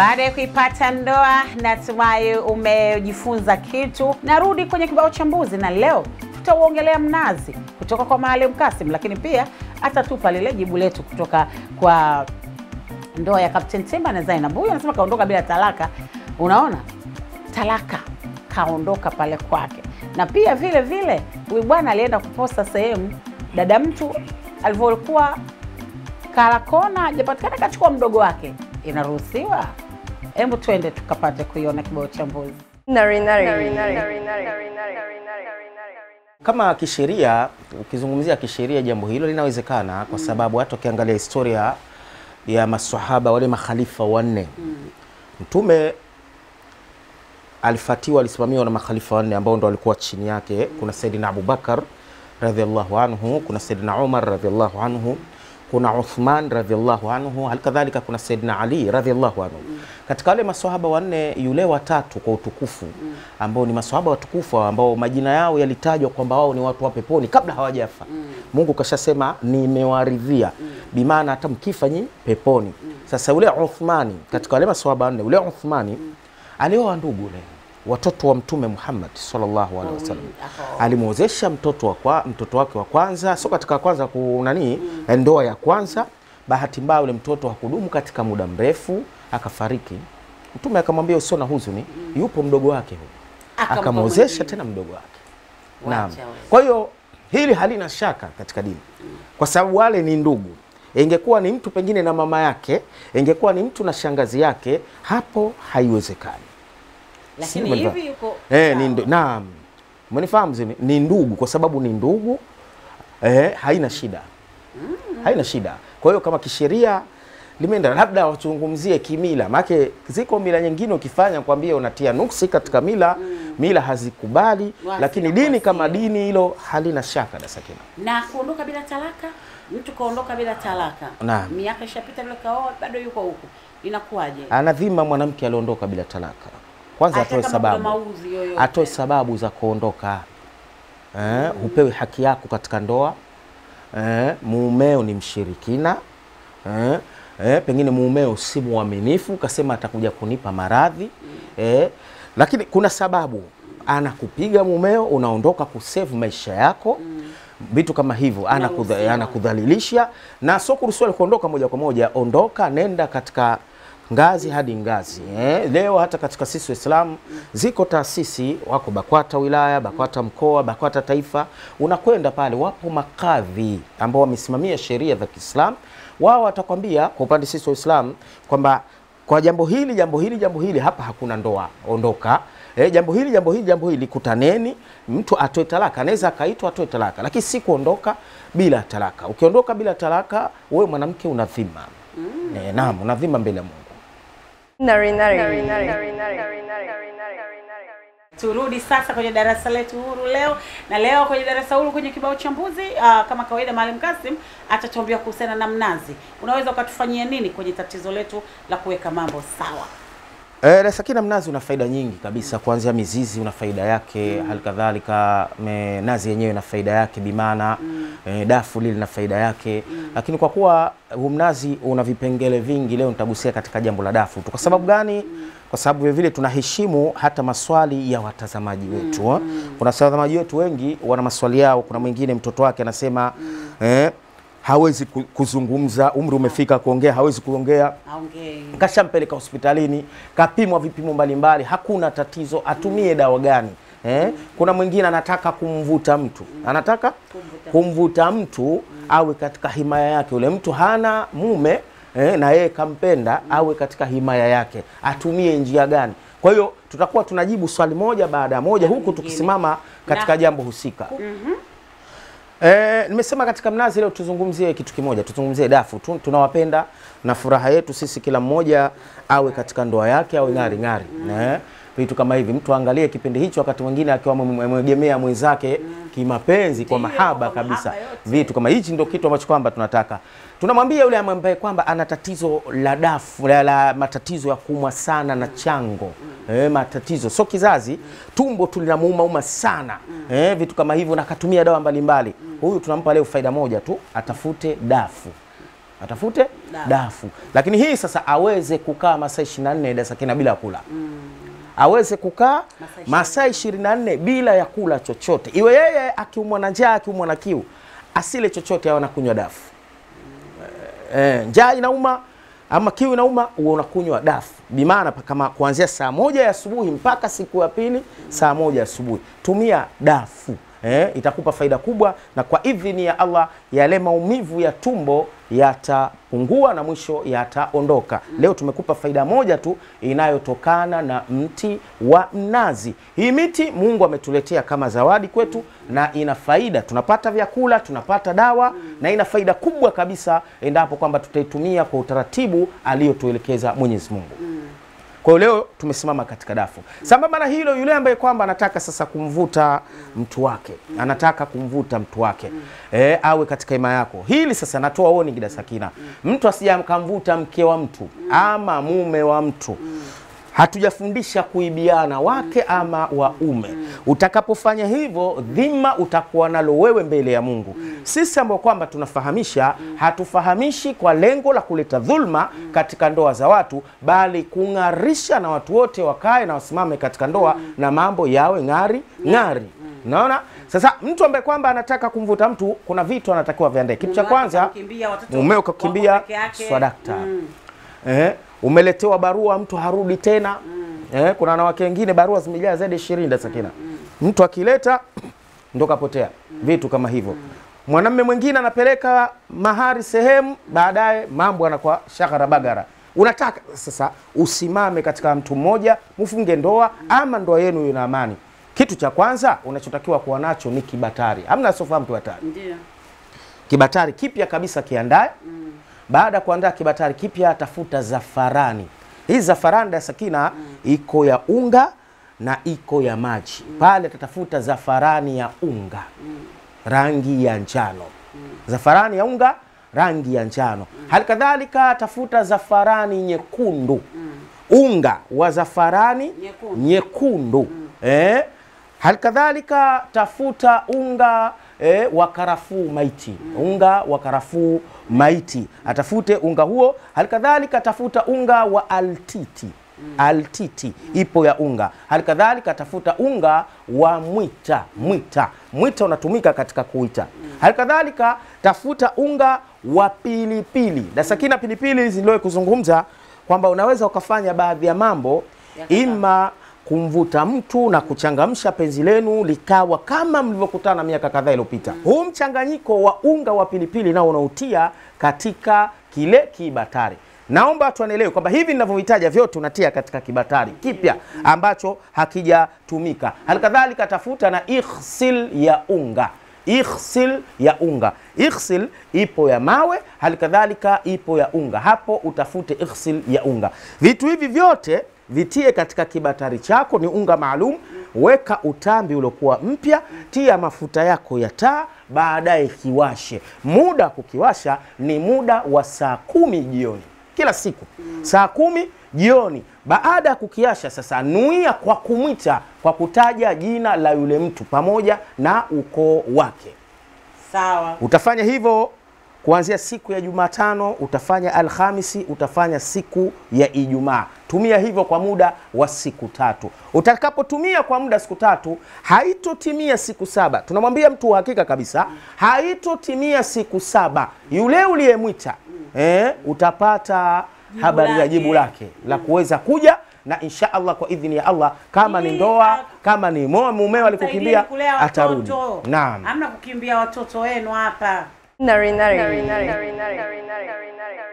Baada ya kuipata ndoa, natumai umejifunza kitu. Narudi kwenye kibao cha mbuzi, na leo tutauongelea mnazi kutoka kwa Maalim Kasim, lakini pia atatupa lile jibu letu kutoka kwa ndoa ya Captain Timba na Zainab. Huyu anasema kaondoka bila talaka. Unaona, talaka kaondoka pale kwake, na pia vile vile huyu bwana alienda kuposa sehemu dada mtu alivyokuwa karakona, japatikana kachukua mdogo wake, inaruhusiwa? Hebu tuende tukapate kuiona kibao cha mbuzi. Kama kisheria, ukizungumzia kisheria, jambo hilo linawezekana kwa mm. sababu hata ukiangalia historia ya maswahaba wale makhalifa wanne mm. Mtume alifatiwa, alisimamiwa na makhalifa wanne ambao ndo walikuwa chini yake mm. Kuna Saidina Abubakar radhiallahu anhu, kuna Saidina Umar radhiallahu anhu, kuna Uthman radhiallahu anhu, halikadhalika kuna Saidina Ali radhiallahu anhu mm katika wale maswahaba wanne, yule watatu kwa utukufu mm. ambao ni maswahaba watukufu ambao majina yao yalitajwa kwamba wao ni watu wa peponi kabla hawajafa mm. Mungu kashasema nimewaridhia mm. bimaana hata mkifa nyi peponi mm. Sasa yule Uthmani katika wale maswahaba wanne, yule Uthmani mm. alioa ndugu le watoto wa Mtume Muhammad sallallahu alaihi wasallam alimwozesha mtoto wa kwa, mtoto wake wa kwanza, sio katika kwanza kunani mm. ndoa ya kwanza. Bahati mbaya yule mtoto hakudumu katika muda mrefu akafariki, Mtume akamwambia usio na huzuni, mm. yupo mdogo wake huyo, akamwozesha tena mdogo wake. Naam, kwa hiyo hili halina shaka katika dini, kwa sababu wale ni ndugu. Ingekuwa ni mtu pengine na mama yake, ingekuwa ni mtu na shangazi yake, hapo haiwezekani. Lakini hivi yuko eh, ni ndugu. Naam, umenifahamu Zini? Ni ndugu kwa sababu ni ndugu eh, haina shida mm. haina shida. Kwa hiyo kama kisheria limeenda, labda wazungumzie kimila, maana ziko mila nyingine ukifanya kwambie unatia nuksi katika mila mm. mila hazikubali Wasi, lakini dini wasi. kama dini hilo halina shaka sakina Na kuondoka bila talaka, mtu kaondoka bila talaka, na. miaka ishapita, yule kaoa bado yuko huko, inakuwaje? dhima mwanamke aliondoka bila talaka, kwanza atoe sababu, atoe sababu za kuondoka eh, mm. hupewi haki yako katika ndoa eh, mumeo ni mshirikina eh, eh, pengine muumeo si mwaminifu, kasema atakuja kunipa maradhi eh, lakini kuna sababu anakupiga mumeo, unaondoka kusave maisha yako mm. vitu kama hivyo, anakudhalilisha ana na sio kuruhusiwa kuondoka moja kwa moja. Ondoka, nenda katika ngazi hadi ngazi eh. Leo hata katika sisi Waislamu ziko taasisi, wako BAKWATA wilaya, BAKWATA mkoa, BAKWATA taifa, unakwenda pale, wapo makadhi ambao wamesimamia sheria za Kiislamu wao watakwambia kwa upande sisi Waislamu kwamba kwa jambo hili jambo hili jambo hili hapa hakuna ndoa, ondoka. E, jambo hili jambo hili jambo hili kutaneni, mtu atoe talaka, anaweza akaitwa atoe talaka, lakini si kuondoka bila talaka. Ukiondoka bila talaka, wewe mwanamke una dhima mm. E, naam, una dhima mbele ya Mungu. nari, nari. nari, nari, nari, nari, nari turudi sasa kwenye darasa letu huru leo na leo kwenye darasa huru kwenye kibao cha uh, kama kawaida Maalim Kasim atatuambia kuhusiana na mnazi unaweza ukatufanyia nini kwenye tatizo letu la kuweka mambo sawa E, eh, Lesaki mnazi una faida nyingi kabisa, kuanzia mizizi una faida yake mm. halikadhalika nazi yenyewe ina faida yake bimana mm. e, eh, dafu lile na faida yake mm. lakini kwa kuwa humnazi una vipengele vingi, leo nitagusia katika jambo la dafu tu. Kwa sababu mm. gani? Mm. Kwa sababu vilevile tunaheshimu hata maswali ya watazamaji mm. wetu eh? mm. kuna watazamaji wetu wengi wana maswali yao. Kuna mwingine mtoto wake anasema mm. eh, hawezi kuzungumza, umri umefika kuongea, hawezi kuongea, okay. Kashampeleka hospitalini, kapimwa vipimo mbalimbali, hakuna tatizo, atumie mm. dawa gani eh? mm. Kuna mwingine anataka kumvuta mtu mm. anataka kumvuta, kumvuta mtu mm. awe katika himaya yake, ule mtu hana mume eh, na yeye kampenda mm. awe katika himaya yake, atumie njia gani? Kwa hiyo tutakuwa tunajibu swali moja baada ya moja, huku tukisimama katika jambo husika mm -hmm. Eh, nimesema katika mnazi leo tuzungumzie kitu kimoja, tuzungumzie dafu tu, tunawapenda na furaha yetu sisi, kila mmoja awe katika ndoa yake awe ng'ari ng'ari mm. Eh, vitu kama hivi, mtu angalie kipindi hicho, wakati mwingine akiwa mwegemea mwenzake mm. kimapenzi, kwa mahaba kabisa, vitu kama hichi ndio kitu ambacho kwamba tunataka tunamwambia yule ambaye kwamba ana tatizo la dafu la, la matatizo ya kuumwa sana na chango mm. eh, matatizo sio kizazi, tumbo tulinamuuma uma sana mm. eh, vitu kama hivyo, na katumia dawa mbalimbali mbali huyu tunampa leo faida moja tu, atafute dafu atafute dafu, dafu. Lakini hii sasa aweze kukaa masaa 24 darasa kina bila kula mm. aweze kukaa masaa 24 bila ya kula chochote, iwe yeye akiumwa na njaa, akiumwa na kiu, asile chochote, awe anakunywa dafu mm. e, njaa inauma ama kiu inauma, uwe unakunywa dafu, bimaana kama kuanzia saa moja ya asubuhi mpaka siku ya pili saa moja asubuhi tumia dafu eh, itakupa faida kubwa, na kwa idhini ya Allah yale maumivu ya tumbo yatapungua na mwisho yataondoka. Leo tumekupa faida moja tu inayotokana na mti wa mnazi. Hii miti Mungu ametuletea kama zawadi kwetu, na ina faida, tunapata vyakula, tunapata dawa, na ina faida kubwa kabisa endapo kwamba tutaitumia kwa utaratibu aliyotuelekeza Mwenyezi Mungu. Kwa leo tumesimama katika dafu. Sambamba na hilo, yule ambaye kwamba anataka sasa kumvuta mtu wake, anataka kumvuta mtu wake e, awe katika ima yako. Hili sasa natoa warning da Sakina, mtu asije akamvuta mke wa mtu ama mume wa mtu hatujafundisha kuibiana wake ama waume. Utakapofanya hivyo, dhima utakuwa nalo wewe mbele ya Mungu. Sisi ambao kwamba tunafahamisha, hatufahamishi kwa lengo la kuleta dhulma katika ndoa za watu, bali kung'arisha, na watu wote wakae na wasimame katika ndoa na mambo yawe ng'ari ng'ari. Naona sasa, mtu ambaye kwamba anataka kumvuta mtu, kuna vitu anatakiwa viandae. Kitu cha kwanza, mumeo ukakimbia swadakta eh umeletewa barua mtu harudi tena mm. eh, kuna wanawake wengine barua zimejaa zaidi ya 20 Sakina mm, mm, mm. mtu akileta ndo kapotea mm. vitu kama hivyo mm. mwanamme mwingine anapeleka mahari sehemu baadaye mambo yanakuwa shagara bagara unataka sasa usimame katika mtu mmoja mfunge ndoa mm. ama ndoa yenu ina amani kitu cha kwanza unachotakiwa kuwa nacho ni kibatari hamna asiofahamu kibatari ndio kibatari kipya kabisa kiandae mm baada ya kuandaa kibatari kipya, tafuta zafarani. Hii zafarani ya Sakina mm. iko ya unga na iko ya maji mm. pale tatafuta zafarani ya unga mm. rangi ya njano mm. zafarani ya unga rangi ya njano mm. hali kadhalika tafuta zafarani nyekundu mm. unga wa zafarani nyekundu, nyekundu. Mm. Eh? hali kadhalika tafuta unga eh, wa maiti mm. unga wa karafuu maiti, atafute unga huo. Halikadhalika tafuta unga wa altiti mm. altiti ipo ya unga. Halikadhalika tafuta unga wa mwita mwita mwita, unatumika katika kuita Halikadhalika tafuta unga wa pilipili na sakina pilipili hizi kuzungumza kwamba unaweza ukafanya baadhi ya mambo ya ima kumvuta mtu na kuchangamsha penzi lenu likawa kama mlivyokutana miaka kadhaa iliyopita. Huu mchanganyiko wa unga wa pilipili nao unautia katika kile kibatari. Naomba tuanelewe kwamba hivi ninavyovitaja vyote unatia katika kibatari kipya ambacho hakijatumika. Halikadhalika tafuta na ihsil ya unga Ihsil ya unga. Ihsil ipo ya mawe, halikadhalika ipo ya unga. Hapo utafute ihsil ya unga. Vitu hivi vyote vitie katika kibatari chako, ni unga maalum. Weka utambi uliokuwa mpya, tia mafuta yako ya taa, baadaye kiwashe. Muda wa kukiwasha ni muda wa saa kumi jioni kila siku saa kumi jioni. Baada ya kukiasha sasa, nuia kwa kumwita kwa kutaja jina la yule mtu pamoja na ukoo wake. Sawa, utafanya hivyo kuanzia siku ya Jumatano utafanya Alhamisi, utafanya siku ya Ijumaa. Tumia hivyo kwa muda wa siku tatu. Utakapotumia kwa muda siku tatu, haitotimia siku saba. Tunamwambia mtu uhakika kabisa, haitotimia siku saba, yule uliyemwita eh, utapata habari ya jibu lake la kuweza kuja na insha Allah kwa idhini ya Allah, kama ni ndoa, kama ni mumeo alikukimbia atarudi. Naam, amna kukimbia watoto wenu hapa. Nari nari. nari, nari. nari, nari. nari, nari. nari, nari.